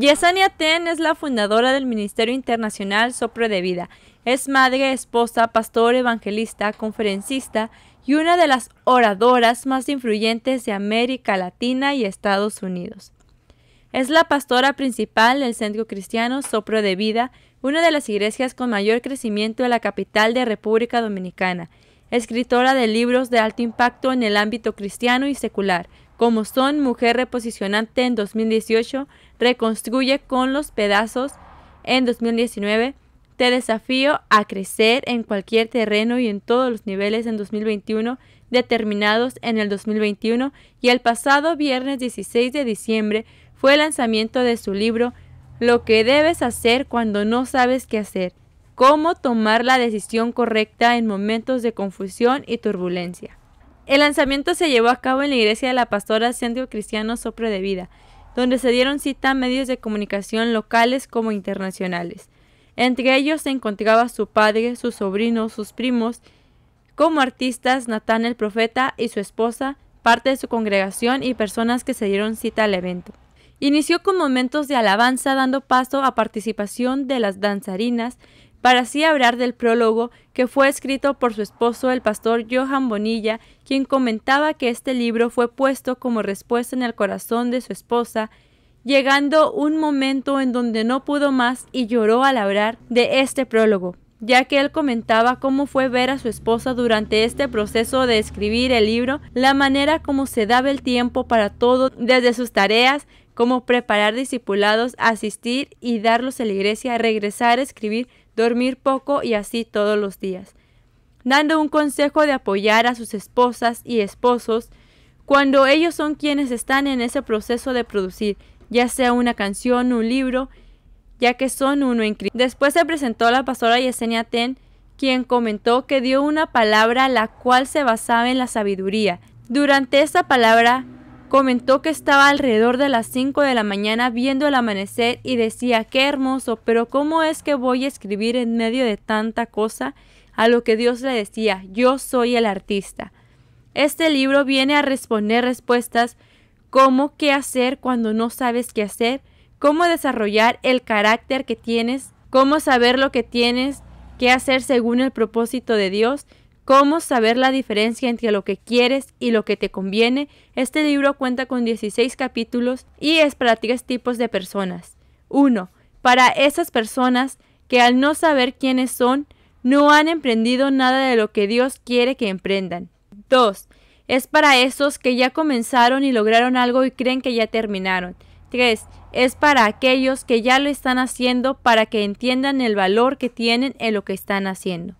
Yesenia Ten es la fundadora del Ministerio Internacional Sopro de Vida. Es madre, esposa, pastor, evangelista, conferencista y una de las oradoras más influyentes de América Latina y Estados Unidos. Es la pastora principal del Centro Cristiano Sopro de Vida, una de las iglesias con mayor crecimiento en la capital de República Dominicana, escritora de libros de alto impacto en el ámbito cristiano y secular, como son Mujer Reposicionante en 2018, Reconstruye con los Pedazos en 2019, Te desafío a crecer en cualquier terreno y en todos los niveles en 2021, Determinados en el 2021 y el pasado viernes 16 de diciembre fue el lanzamiento de su libro Lo que debes hacer cuando no sabes qué hacer, cómo tomar la decisión correcta en momentos de confusión y turbulencia. El lanzamiento se llevó a cabo en la iglesia de la pastora Centro Cristiano Sopre de Vida, donde se dieron cita a medios de comunicación locales como internacionales. Entre ellos se encontraba su padre, sus sobrinos, sus primos, como artistas Natán el Profeta y su esposa, parte de su congregación y personas que se dieron cita al evento. Inició con momentos de alabanza dando paso a participación de las danzarinas para así hablar del prólogo que fue escrito por su esposo el pastor Johan Bonilla, quien comentaba que este libro fue puesto como respuesta en el corazón de su esposa, llegando un momento en donde no pudo más y lloró al hablar de este prólogo, ya que él comentaba cómo fue ver a su esposa durante este proceso de escribir el libro, la manera como se daba el tiempo para todo, desde sus tareas, como preparar discipulados, asistir y darlos a la iglesia, regresar a escribir dormir poco y así todos los días, dando un consejo de apoyar a sus esposas y esposos cuando ellos son quienes están en ese proceso de producir, ya sea una canción, un libro, ya que son uno en Cristo. Después se presentó la pastora Yesenia Ten, quien comentó que dio una palabra la cual se basaba en la sabiduría. Durante esa palabra Comentó que estaba alrededor de las 5 de la mañana viendo el amanecer y decía, qué hermoso, pero ¿cómo es que voy a escribir en medio de tanta cosa? A lo que Dios le decía, yo soy el artista. Este libro viene a responder respuestas como qué hacer cuando no sabes qué hacer, cómo desarrollar el carácter que tienes, cómo saber lo que tienes, qué hacer según el propósito de Dios, Cómo saber la diferencia entre lo que quieres y lo que te conviene, este libro cuenta con 16 capítulos y es para tres tipos de personas. 1. Para esas personas que al no saber quiénes son, no han emprendido nada de lo que Dios quiere que emprendan. 2. Es para esos que ya comenzaron y lograron algo y creen que ya terminaron. 3. Es para aquellos que ya lo están haciendo para que entiendan el valor que tienen en lo que están haciendo.